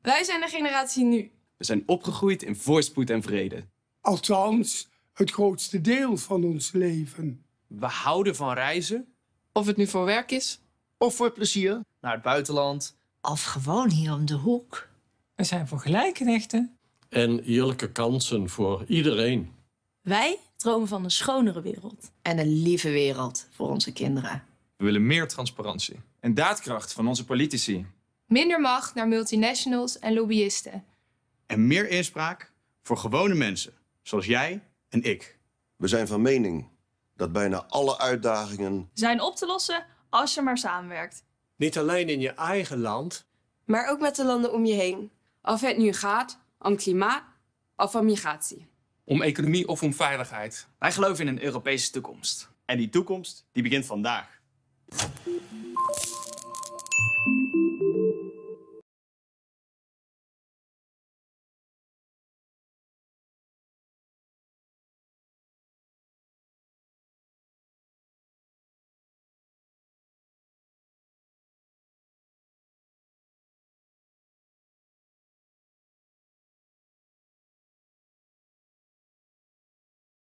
Wij zijn de generatie nu. We zijn opgegroeid in voorspoed en vrede. Althans, het grootste deel van ons leven. We houden van reizen. Of het nu voor werk is. Of voor plezier. Naar het buitenland. Of gewoon hier om de hoek. We zijn voor gelijke rechten. En eerlijke kansen voor iedereen. Wij dromen van een schonere wereld. En een lieve wereld voor onze kinderen. We willen meer transparantie. En daadkracht van onze politici. Minder macht naar multinationals en lobbyisten. En meer inspraak voor gewone mensen, zoals jij en ik. We zijn van mening dat bijna alle uitdagingen zijn op te lossen als je maar samenwerkt. Niet alleen in je eigen land, maar ook met de landen om je heen. Of het nu gaat om klimaat of om migratie. Om economie of om veiligheid. Wij geloven in een Europese toekomst. En die toekomst die begint vandaag.